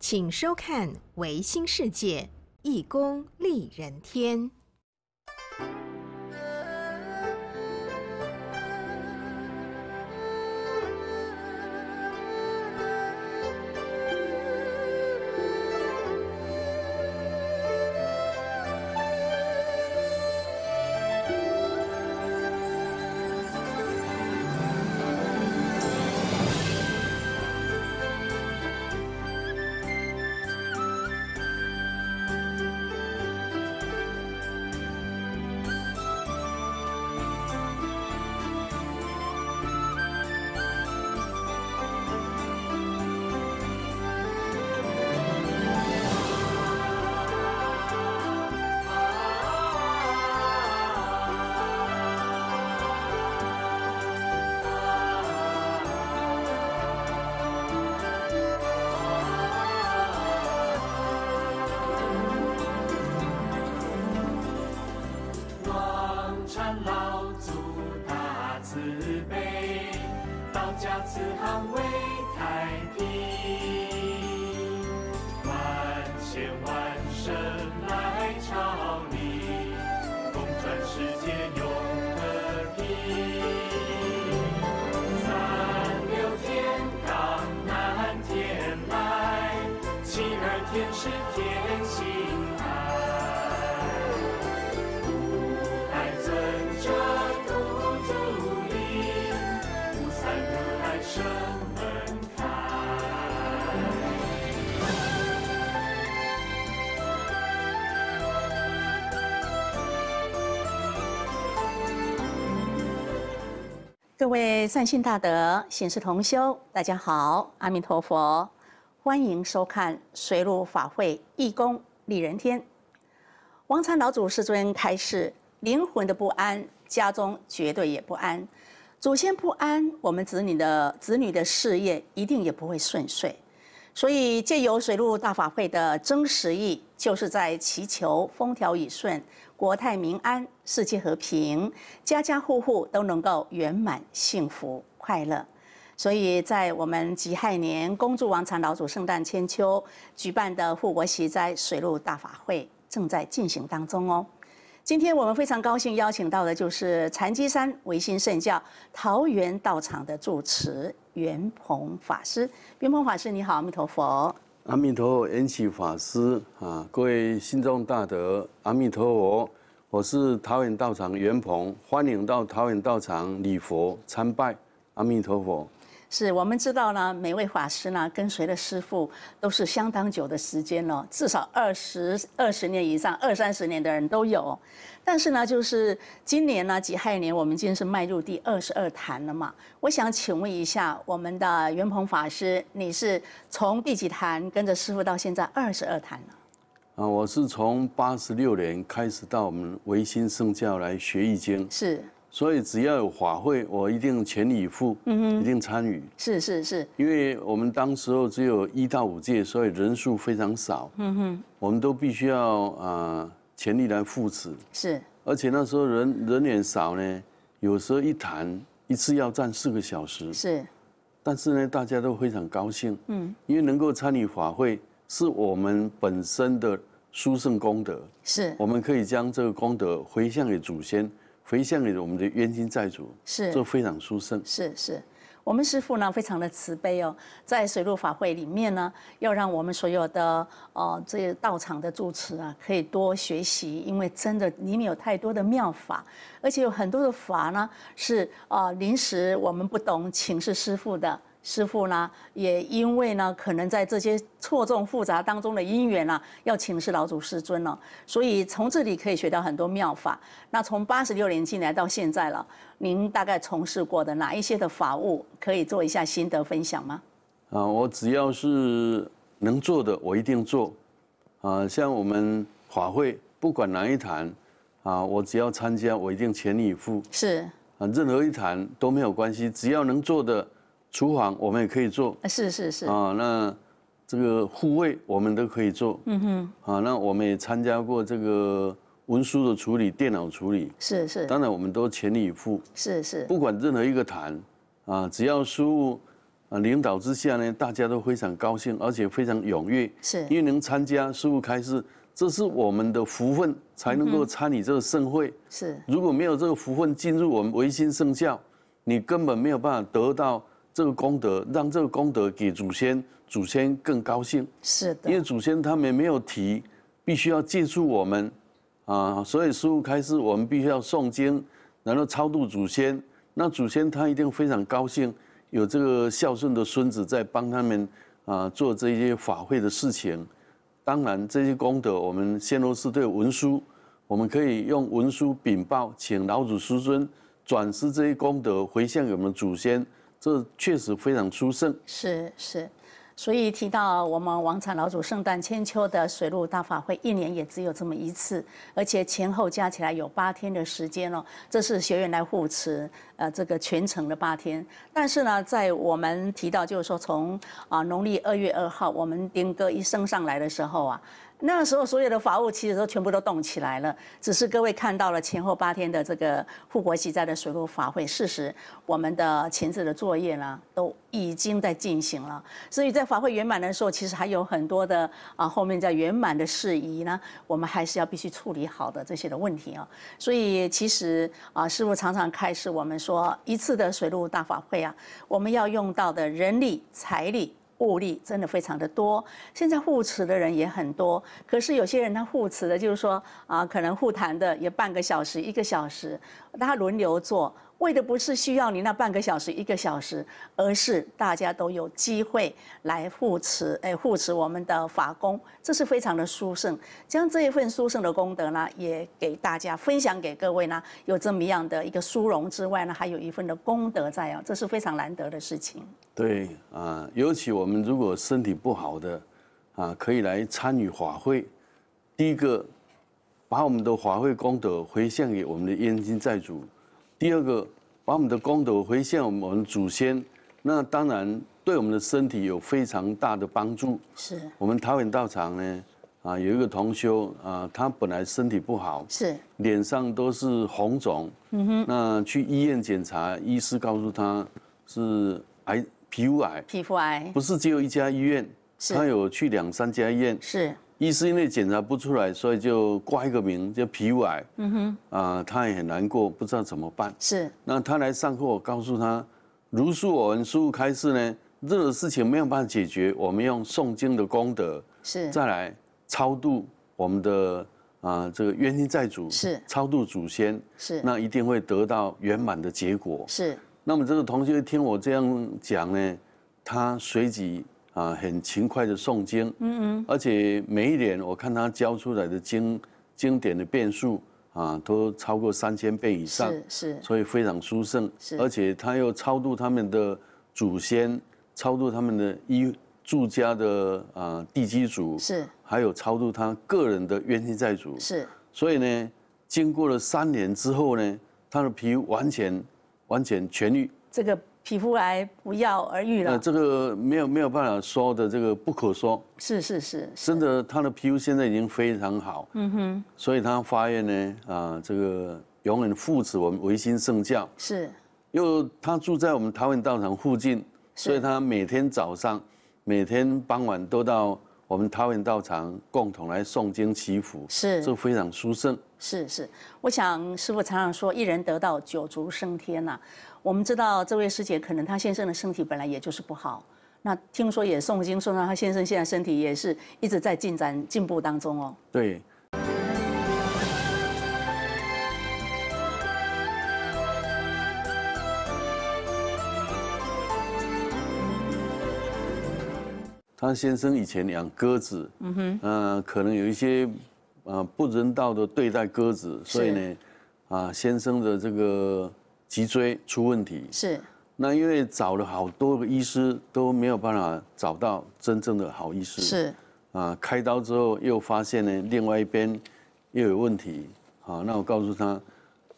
请收看《维新世界》，义工利人天。为善信大德、显示同修，大家好，阿弥陀佛，欢迎收看《随路法会》，义工利人天。王禅老祖师尊开示：灵魂的不安，家中绝对也不安；祖先不安，我们子女的子女的事业一定也不会顺遂。所以，借由水陆大法会的真实意，就是在祈求风调雨顺、国泰民安、世界和平，家家户户都能够圆满、幸福、快乐。所以在我们吉亥年恭祝王禅老祖圣诞千秋举办的护国喜灾水陆大法会正在进行当中哦。今天我们非常高兴邀请到的，就是禅机山维新圣教桃园道场的住持袁鹏法师。袁鹏法师，你好，阿弥陀佛。阿弥陀佛，延起法师啊，各位信众大德，阿弥陀佛。我是桃园道场袁鹏，欢迎到桃园道场礼佛参拜，阿弥陀佛。是我们知道呢，每位法师呢跟随的师父都是相当久的时间了，至少二十二十年以上，二三十年的人都有。但是呢，就是今年呢己亥年，我们今天是迈入第二十二坛了嘛。我想请问一下我们的袁鹏法师，你是从第几坛跟着师父到现在二十二坛啊，我是从八十六年开始到我们维新圣教来学易经。是。所以只要有法会，我一定全力以赴，嗯一定参与。是是是。因为我们当时候只有一到五届，所以人数非常少。嗯哼。我们都必须要啊，全力来扶持。是。而且那时候人人脸少呢，有时候一谈一次要站四个小时。是。但是呢，大家都非常高兴。嗯。因为能够参与法会，是我们本身的殊胜功德。是。我们可以将这个功德回向给祖先。回向给我们的冤亲债主，是非常殊胜。是是，我们师傅呢，非常的慈悲哦。在水陆法会里面呢，要让我们所有的呃这个道场的住持啊，可以多学习，因为真的里面有太多的妙法，而且有很多的法呢，是啊，临时我们不懂，请示师傅的。师父呢，也因为呢，可能在这些错综复杂当中的因缘呢，要请示老祖师尊了。所以从这里可以学到很多妙法。那从八十六年进来到现在了，您大概从事过的哪一些的法务，可以做一下心得分享吗？啊，我只要是能做的，我一定做。啊，像我们法会，不管哪一坛，啊，我只要参加，我一定全力以赴。是啊，任何一坛都没有关系，只要能做的。厨房我们也可以做，是是是啊，那这个护卫我们都可以做，嗯哼，啊，那我们也参加过这个文书的处理，电脑处理，是是，当然我们都全力以赴，是是，不管任何一个坛，啊，只要输入，啊，领导之下呢，大家都非常高兴，而且非常踊跃，是因为能参加输入开示，这是我们的福分，才能够参与这个盛会，是，如果没有这个福分进入我们唯心圣教，你根本没有办法得到。这个功德让这个功德给祖先，祖先更高兴。是的，因为祖先他们没有提，必须要借助我们，啊，所以师傅开始，我们必须要诵经，然后超度祖先。那祖先他一定非常高兴，有这个孝顺的孙子在帮他们啊做这些法会的事情。当然，这些功德我们先都是对文书，我们可以用文书禀报，请老祖师尊转施这些功德回向给我们祖先。这确实非常殊胜，是是，所以提到我们王禅老祖圣诞千秋的水陆大法会，一年也只有这么一次，而且前后加起来有八天的时间哦，这是学员来护持，呃，这个全程的八天。但是呢，在我们提到就是说，从啊农历二月二号我们丁哥一升上来的时候啊。那时候，所有的法务其实都全部都动起来了，只是各位看到了前后八天的这个护国息在的水陆法会。事实，我们的前置的作业呢，都已经在进行了。所以在法会圆满的时候，其实还有很多的啊，后面在圆满的事宜呢，我们还是要必须处理好的这些的问题啊。所以其实啊，师傅常常开示我们说，一次的水陆大法会啊，我们要用到的人力、财力。物力真的非常的多，现在互持的人也很多，可是有些人他互持的，就是说啊，可能互谈的也半个小时、一个小时。大家轮流做，为的不是需要你那半个小时、一个小时，而是大家都有机会来护持，哎，护持我们的法工，这是非常的殊胜。将这一份殊胜的功德呢，也给大家分享给各位呢。有这么样的一个殊荣之外呢，还有一份的功德在啊，这是非常难得的事情。对啊，尤其我们如果身体不好的啊，可以来参与法会。第一个。把我们的华会功德回向给我们的燕京债主，第二个，把我们的功德回向我们祖先，那当然对我们的身体有非常大的帮助。是。我们桃园道场呢，啊，有一个同修啊，他本来身体不好，是。脸上都是红肿，嗯哼。那去医院检查，医师告诉他，是癌，皮肤癌。皮肤癌。不是只有一家医院，他有去两三家医院。是。医师因为检查不出来，所以就挂一个名，叫皮肤癌。嗯哼，啊，他也很难过，不知道怎么办。是。那他来上课，我告诉他，如数我们输入开始呢，这个事情没有办法解决，我们用诵经的功德是，再来超度我们的啊这个冤亲债主是，超度祖先是，那一定会得到圆满的结果是。那么这个同学听我这样讲呢，他随即。啊，很勤快的诵经，嗯嗯，而且每一年我看他教出来的经经典的遍数啊，都超过三千遍以上，是，所以非常殊胜。是，而且他又超度他们的祖先，超度他们的医，住家的啊地基主，是，还有超度他个人的冤亲债主，是。所以呢，经过了三年之后呢，他的皮肤完全完全痊愈。这个。皮肤来不药而愈了，那这个没有没有办法说的，这个不可说。是是是，真的，他的皮肤现在已经非常好。嗯哼，所以他发愿呢，啊，这个永远父子，我们维新圣教。是。又他住在我们桃园道场附近，所以他每天早上、每天傍晚都到我们桃园道场共同来诵经祈福，是，这非常殊胜。是是，我想师傅常常说，一人得道，九族升天呐。我们知道这位师姐可能她先生的身体本来也就是不好，那听说也诵经，诵到她先生现在身体也是一直在进展进步当中哦。对。他先生以前养鸽子，嗯哼，呃，可能有一些啊不人道的对待鸽子，所以呢，啊先生的这个。脊椎出问题是，那因为找了好多个医师都没有办法找到真正的好医师是啊，开刀之后又发现呢另外一边又有问题，好，那我告诉他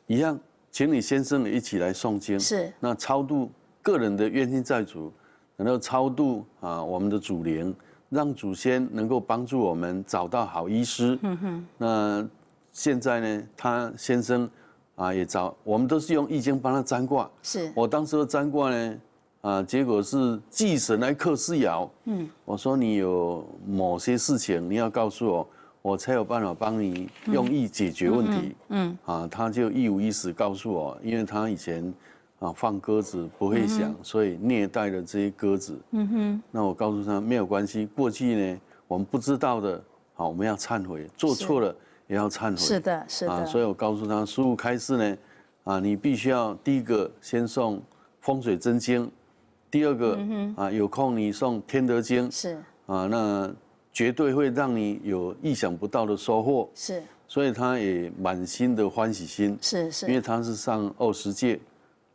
一样，请你先生一起来诵经是那超度个人的冤亲债主，然后超度啊我们的祖灵，让祖先能够帮助我们找到好医师。嗯哼，那现在呢他先生。啊，也找我们都是用易经帮他占卦。是我当时的占卦呢，啊，结果是祭神来克师窑。嗯，我说你有某些事情你要告诉我，我才有办法帮你用易解决问题。嗯，啊，他就一五一十告诉我，因为他以前啊放鸽子不会响，所以虐待了这些鸽子。嗯哼。那我告诉他没有关系，过去呢我们不知道的，好，我们要忏悔，做错了。也要忏悔，是的，是的。啊，所以我告诉他，输入开示呢，啊，你必须要第一个先送风水真经，第二个啊，有空你送天德经，是啊，那绝对会让你有意想不到的收获。是，所以他也满心的欢喜心，是是，因为他是上二十届，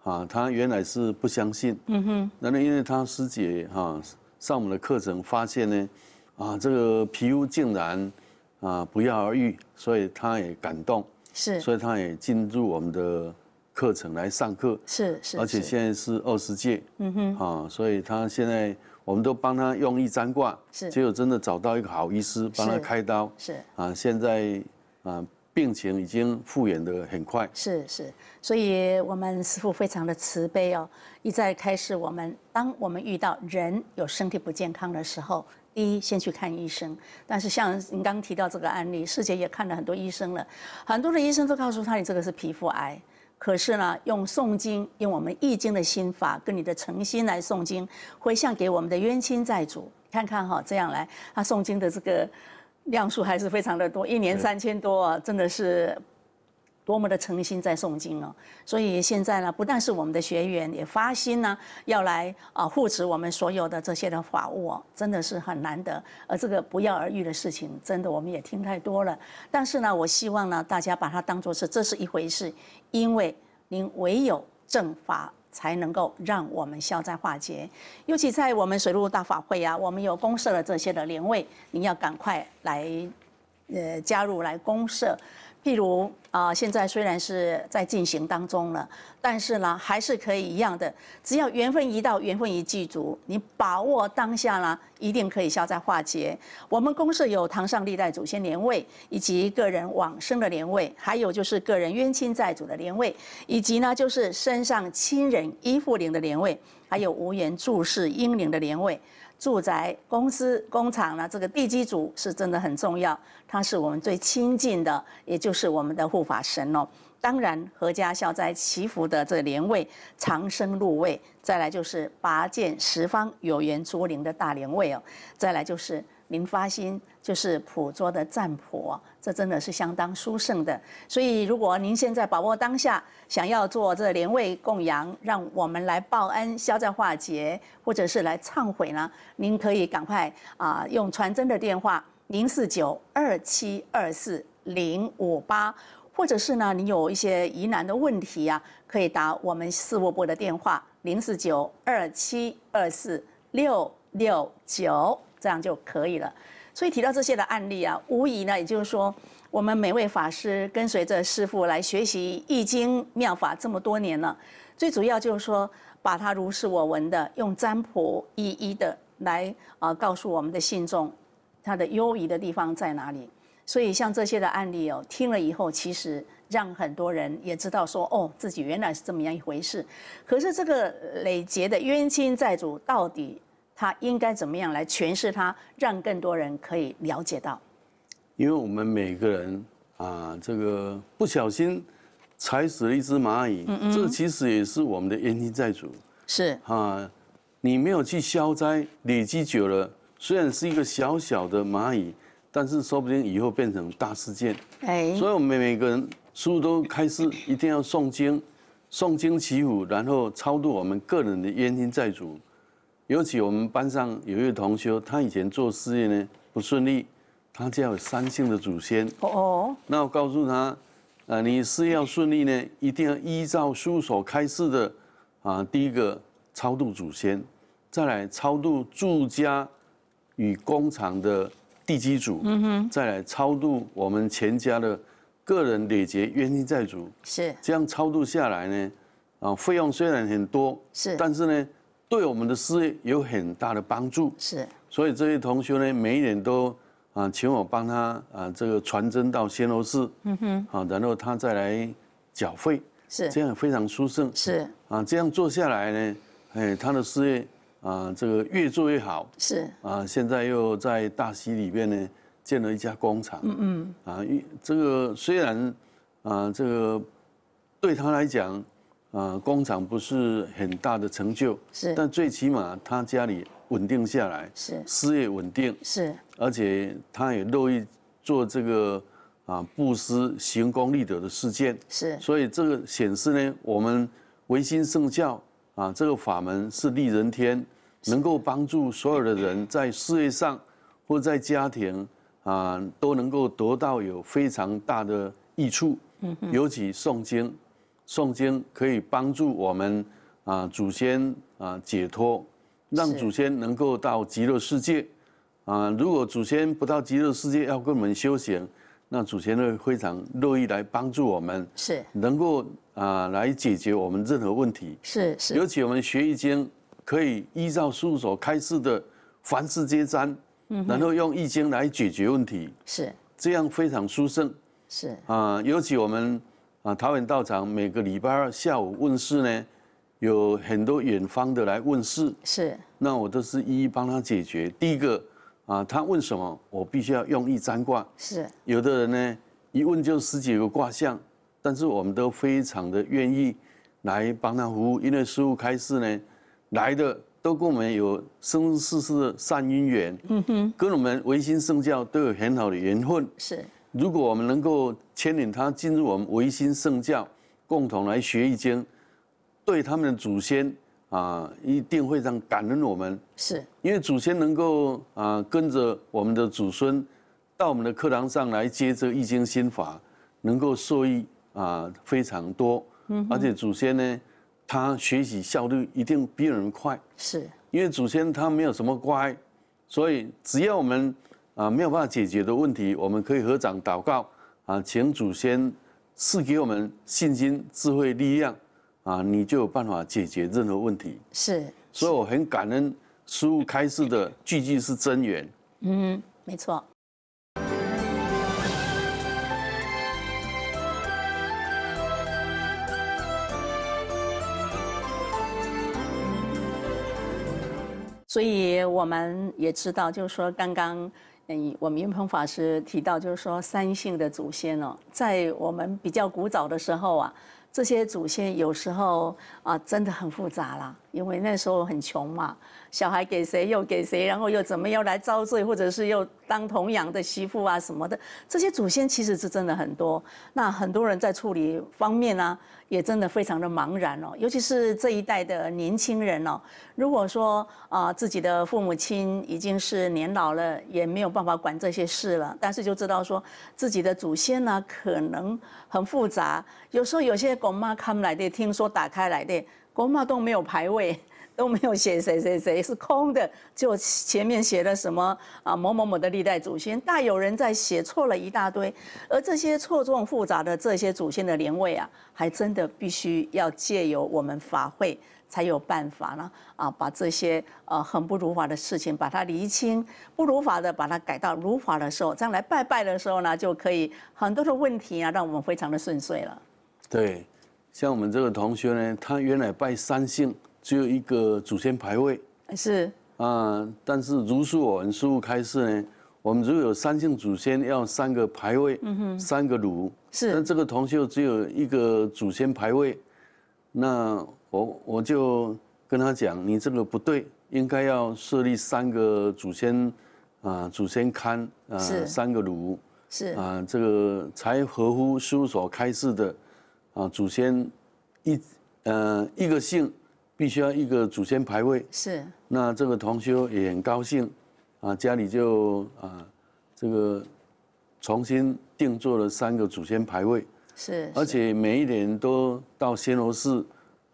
啊，他原来是不相信，嗯哼，那那因为他师姐哈上我们的课程发现呢，啊，这个皮肤竟然。啊，不药而愈，所以他也感动，是，所以他也进入我们的课程来上课，是是，而且现在是二十届，嗯哼，啊，所以他现在我们都帮他用一针卦，是，结果真的找到一个好医师帮他开刀，是，啊，现在啊病情已经复原的很快，是是，所以我们师傅非常的慈悲哦，一再开示我们，当我们遇到人有身体不健康的时候。第一，先去看医生。但是像你刚提到这个案例，师姐也看了很多医生了，很多的医生都告诉他，你这个是皮肤癌。可是呢，用诵经，用我们易经的心法跟你的诚心来诵经，回向给我们的冤亲债主，看看哈，这样来，他诵经的这个量数还是非常的多，一年三千多，真的是。多么的诚心在诵经哦，所以现在呢，不但是我们的学员也发心呢，要来啊护持我们所有的这些的法物哦，真的是很难得。而这个不药而愈的事情，真的我们也听太多了。但是呢，我希望呢，大家把它当做是这是一回事，因为您唯有正法才能够让我们消灾化劫。尤其在我们水陆大法会啊，我们有公社的这些的莲位，您要赶快来，呃，加入来公社。譬如啊，现在虽然是在进行当中了，但是呢，还是可以一样的，只要缘分一到，缘分一具足，你把握当下呢，一定可以消灾化解。我们公设有堂上历代祖先年位，以及个人往生的年位，还有就是个人冤亲债主的年位，以及呢就是身上亲人依附灵的年位，还有无缘注视英灵的年位。住宅、公司、工厂呢？这个地基主是真的很重要，它是我们最亲近的，也就是我们的护法神哦。当然，阖家孝灾祈福的这莲位，长生入位；再来就是拔剑十方有缘竹灵的大莲位哦；再来就是。您发心就是普作的占卜，这真的是相当殊胜的。所以，如果您现在把握当下，想要做这连位供养，让我们来报恩、消灾化劫，或者是来忏悔呢，您可以赶快啊用传真的电话零四九二七二四零五八，或者是呢，你有一些疑难的问题啊，可以打我们事务部的电话零四九二七二四六六九。这样就可以了。所以提到这些的案例啊，无疑呢，也就是说，我们每位法师跟随着师父来学习易经妙法这么多年了，最主要就是说，把它如是我闻的用占卜一一的来啊，告诉我们的信众，它的优异的地方在哪里。所以像这些的案例哦，听了以后，其实让很多人也知道说，哦，自己原来是这么样一回事。可是这个累劫的冤亲债主到底？他应该怎么样来诠释它，让更多人可以了解到？因为我们每个人啊，这个不小心踩死了一只蚂蚁，这其实也是我们的冤亲债主。是啊，你没有去消灾，累积久了，虽然是一个小小的蚂蚁，但是说不定以后变成大事件。哎，所以我们每个人书都开始一定要诵经、诵经祈福，然后超度我们个人的冤亲债主。尤其我们班上有一位同学，他以前做事业呢不顺利，他家有三姓的祖先。哦哦。那我告诉他，呃，你事业要顺利呢，一定要依照书所开示的，啊，第一个超度祖先，再来超度住家与工厂的地基主。嗯哼。再来超度我们全家的个人累劫冤亲债主。是。这样超度下来呢，啊，费用虽然很多。是。但是呢。对我们的事业有很大的帮助，是。所以这些同学呢，每一年都啊，请我帮他啊，这个传真到仙游市，嗯哼，啊，然后他再来缴费，是。这样非常殊顺，是。啊，这样做下来呢，哎，他的事业啊，这个越做越好，是。啊，现在又在大溪里面呢，建了一家工厂，嗯嗯。啊，这个虽然啊，这个对他来讲。工厂不是很大的成就，是，但最起码他家里稳定下来，是，事业稳定，是，而且他也乐意做这个啊布施行功立德的事件，是，所以这个显示呢，我们唯心圣教啊这个法门是利人天，能够帮助所有的人在事业上或在家庭啊都能够得到有非常大的益处，嗯，尤其诵经。诵经可以帮助我们啊，祖先啊解脱，让祖先能够到极乐世界啊。如果祖先不到极乐世界，要跟我们修行，那祖先会非常乐意来帮助我们，是能够啊来解决我们任何问题，是是。尤其我们学易经，可以依照书所开示的凡事皆嗯，然后用易经来解决问题，是这样非常殊胜，是啊。尤其我们。啊，桃园道场每个礼拜二下午问事呢，有很多远方的来问事，是。那我都是一一帮他解决。第一个，啊，他问什么，我必须要用易占卦。是。有的人呢，一问就十几个卦象，但是我们都非常的愿意来帮他服务，因为师傅开示呢，来的都跟我们有生生世世的善因缘，嗯哼，跟我们维新圣教都有很好的缘分。是。如果我们能够。牵引他进入我们维新圣教，共同来学易经，对他们的祖先啊，一定会让感恩我们。是，因为祖先能够啊，跟着我们的祖孙，到我们的课堂上来，接着易经心法，能够受益啊非常多。嗯，而且祖先呢，他学习效率一定比我快。是，因为祖先他没有什么乖，所以只要我们啊没有办法解决的问题，我们可以合掌祷告。啊，请祖先赐给我们信心、智慧、力量啊，你就有办法解决任何问题。是，所以我很感恩。师父开示的句句是真言。嗯，没错。所以我们也知道，就是说刚刚。嗯，我们云鹏法师提到，就是说三性的祖先哦，在我们比较古早的时候啊，这些祖先有时候啊，真的很复杂了。因为那时候很穷嘛，小孩给谁又给谁，然后又怎么又来遭罪，或者是又当童养的媳妇啊什么的，这些祖先其实是真的很多。那很多人在处理方面呢，也真的非常的茫然哦，尤其是这一代的年轻人哦，如果说啊自己的父母亲已经是年老了，也没有办法管这些事了，但是就知道说自己的祖先呢可能很复杂，有时候有些公妈看来的，听说打开来的。国贸都没有排位，都没有写谁谁谁是空的，就前面写了什么啊某某某的历代祖先，大有人在写错了一大堆，而这些错综复杂的这些祖先的年位啊，还真的必须要借由我们法会才有办法呢啊，把这些呃很不如法的事情把它厘清，不如法的把它改到如法的时候，这样来拜拜的时候呢，就可以很多的问题啊，让我们非常的顺遂了。对。像我们这个同学呢，他原来拜三姓只有一个祖先牌位，是啊。但是如是我们师傅开示呢，我们如果有三姓祖先，要三个牌位，嗯哼，三个炉，是。但这个同学只有一个祖先牌位，那我我就跟他讲，你这个不对，应该要设立三个祖先啊，祖先龛啊，三个炉，是啊，这个才合乎师傅所开示的。啊，祖先一呃一个姓，必须要一个祖先牌位是。那这个同修也很高兴，啊，家里就啊这个重新定做了三个祖先牌位是。而且每一年都到仙罗寺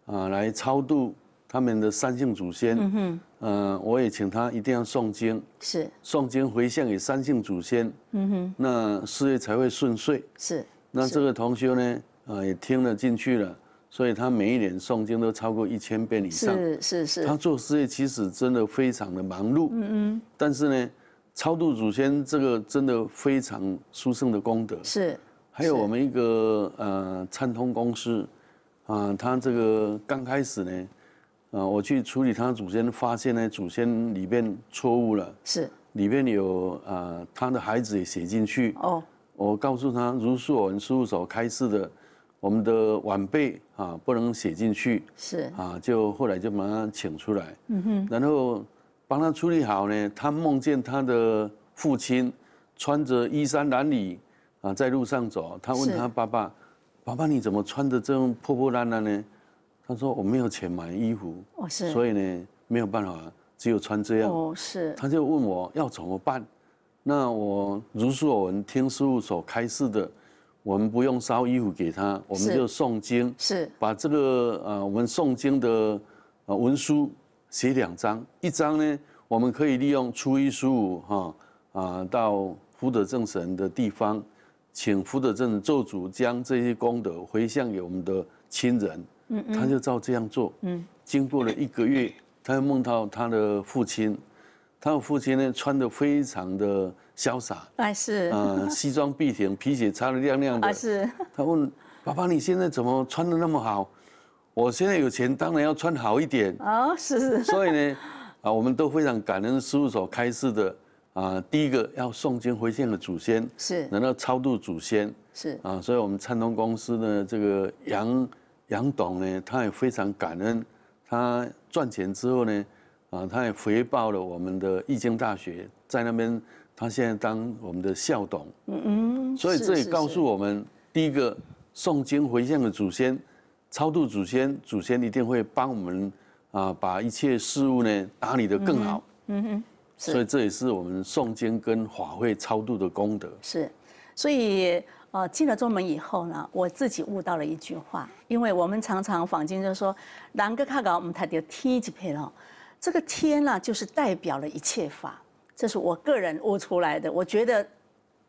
啊来超度他们的三姓祖先。嗯哼。呃，我也请他一定要诵经是。诵经回向给三姓祖先。嗯哼。那事业才会顺遂是。那这个同修呢？啊，也听了进去了，所以他每一年诵经都超过一千遍以上。是是是。他做事业其实真的非常的忙碌。嗯嗯。但是呢，超度祖先这个真的非常殊胜的功德。是。还有我们一个呃参通公司，啊，他这个刚开始呢，啊，我去处理他祖先，发现呢祖先里边错误了。是。里边有啊他的孩子也写进去。哦。我告诉他，如是我师父所开示的。我们的晚辈啊，不能写进去，是啊，就后来就把他请出来，嗯哼，然后帮他处理好呢。他梦见他的父亲穿着衣衫褴褛啊，在路上走。他问他爸爸：“爸爸，你怎么穿的这么破破烂烂呢？”他说：“我没有钱买衣服，哦是，所以呢没有办法，只有穿这样。哦是，他就问我要怎么办？那我如是我闻，听师傅所开示的。”我们不用烧衣服给他，我们就诵经，是把这个呃，我们诵经的文书写两张，一张呢，我们可以利用初一十五哈啊，到福德正神的地方，请福德正咒主将这些功德回向给我们的亲人，嗯嗯，他就照这样做，嗯，经过了一个月，他又梦到他的父亲。他的父亲呢，穿的非常的潇洒，哎是，嗯，西装笔挺，皮鞋擦的亮亮的，啊是。他问爸爸：“你现在怎么穿的那么好？”“我现在有钱，当然要穿好一点。”“哦，是是。”“所以呢，啊，我们都非常感恩事务所开示的，啊，第一个要诵经回向的祖先，是，能够超度祖先，是，啊，所以我们灿通公司的这个杨杨董呢，他也非常感恩，他赚钱之后呢。”啊，他也回报了我们的易经大学，在那边，他现在当我们的校董。嗯嗯，所以这也告诉我们，第一个诵经回向的祖先，超度祖先，祖先一定会帮我们啊，把一切事物呢打理的更好。嗯哼，所以这也是我们诵经跟法会超度的功德。是，所以呃，进了宗门以后呢，我自己悟到了一句话，因为我们常常坊间就说，南哥卡搞们睇到天一片咯。这个天啦，就是代表了一切法，这是我个人悟出来的。我觉得，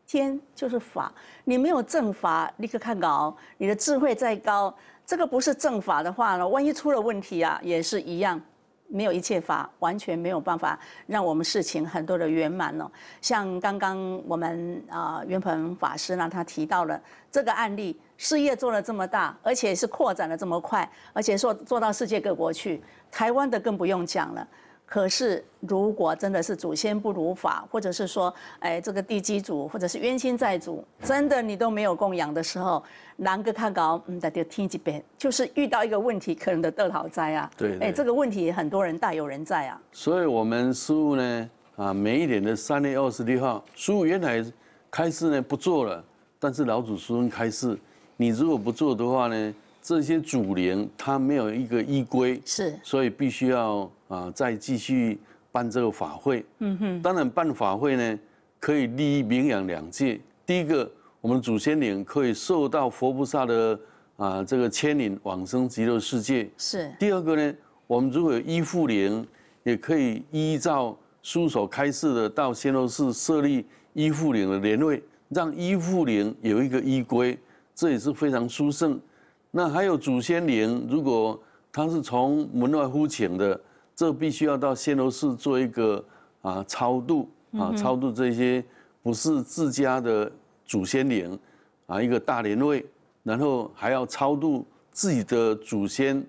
天就是法。你没有正法，立刻看稿。你的智慧再高，这个不是正法的话呢，万一出了问题啊，也是一样，没有一切法，完全没有办法让我们事情很多的圆满了。像刚刚我们啊，袁彭法师呢，他提到了这个案例。事业做了这么大，而且是扩展的这么快，而且做做到世界各国去，台湾的更不用讲了。可是如果真的是祖先不如法，或者是说，哎，这个地基主或者是冤亲债主，真的你都没有供养的时候，难个看搞，嗯，得听几遍。就是遇到一个问题，可能的得讨灾啊。对，哎，这个问题很多人大有人在啊。所以我们师傅呢，啊，每一年的三月二十六号，师傅原来开始呢不做了，但是老祖师公开始。你如果不做的话呢？这些主灵它没有一个依归，是，所以必须要啊再继续办这个法会。嗯哼，当然办法会呢可以利益名扬两界。第一个，我们祖先灵可以受到佛菩萨的啊这个牵引往生极乐世界。是。第二个呢，我们如果有依附灵，也可以依照书所开示的，到仙陋寺设立依附联的联位，让依附联有一个依归。这也是非常殊胜。那还有祖先灵，如果他是从门外呼请的，这必须要到仙楼寺做一个啊超度啊超度这些不是自家的祖先灵，啊一个大灵位，然后还要超度自己的祖先，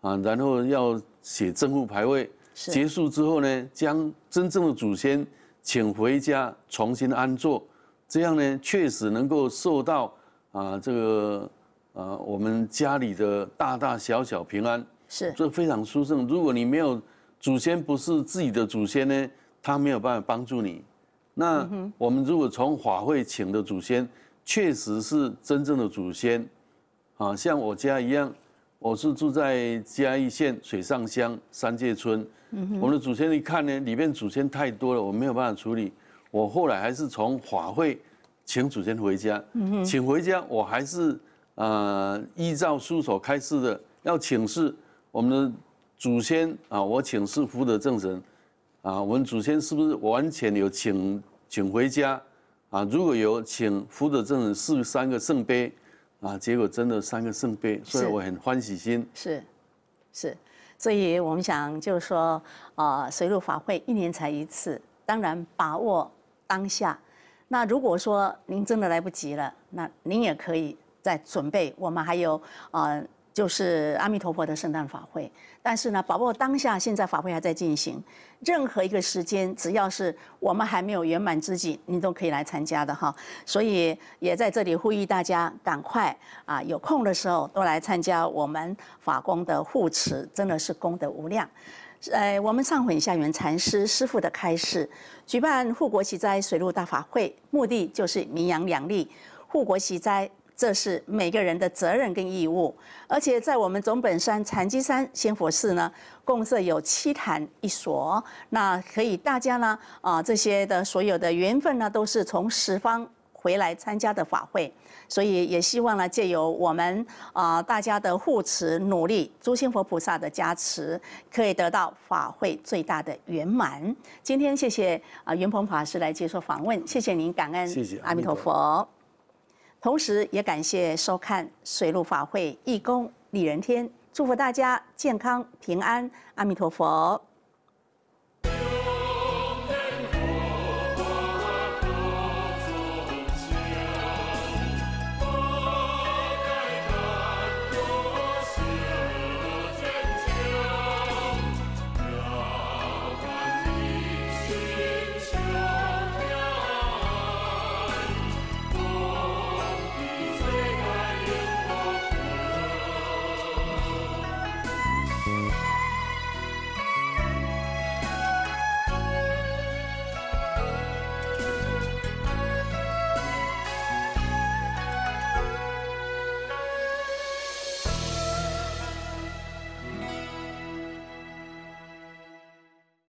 啊然后要写正副牌位。结束之后呢，将真正的祖先请回家重新安坐，这样呢确实能够受到。啊，这个，呃，我们家里的大大小小平安，是这非常殊胜。如果你没有祖先，不是自己的祖先呢，他没有办法帮助你。那我们如果从法会请的祖先，确实是真正的祖先。啊，像我家一样，我是住在嘉义县水上乡三界村。我们的祖先一看呢，里面祖先太多了，我没有办法处理。我后来还是从法会。请祖先回家，请回家，我还是呃依照书所开示的要请示我们的祖先啊，我请示福德正神啊，我们祖先是不是完全有请请回家啊？如果有请福德正神是三个圣杯啊，结果真的三个圣杯，所以我很欢喜心是是，所以我们想就是说啊，水陆法会一年才一次，当然把握当下。那如果说您真的来不及了，那您也可以再准备。我们还有呃，就是阿弥陀佛的圣诞法会。但是呢，宝宝当下现在法会还在进行，任何一个时间，只要是我们还没有圆满之际，你都可以来参加的哈。所以也在这里呼吁大家，赶快啊，有空的时候都来参加我们法供的护持，真的是功德无量。呃，我们上混下元禅师师父的开示，举办护国喜斋水陆大法会，目的就是名扬两利。护国喜斋，这是每个人的责任跟义务。而且在我们总本山禅机山仙佛寺呢，共设有七坛一所，那可以大家呢啊这些的所有的缘分呢，都是从十方。回来参加的法会，所以也希望呢，借由我们啊大家的护持努力，诸佛菩萨的加持，可以得到法会最大的圆满。今天谢谢啊，云鹏法师来接受访问，谢谢您，感恩，谢谢阿弥陀佛。同时，也感谢收看水陆法会义工李仁天，祝福大家健康平安，阿弥陀佛。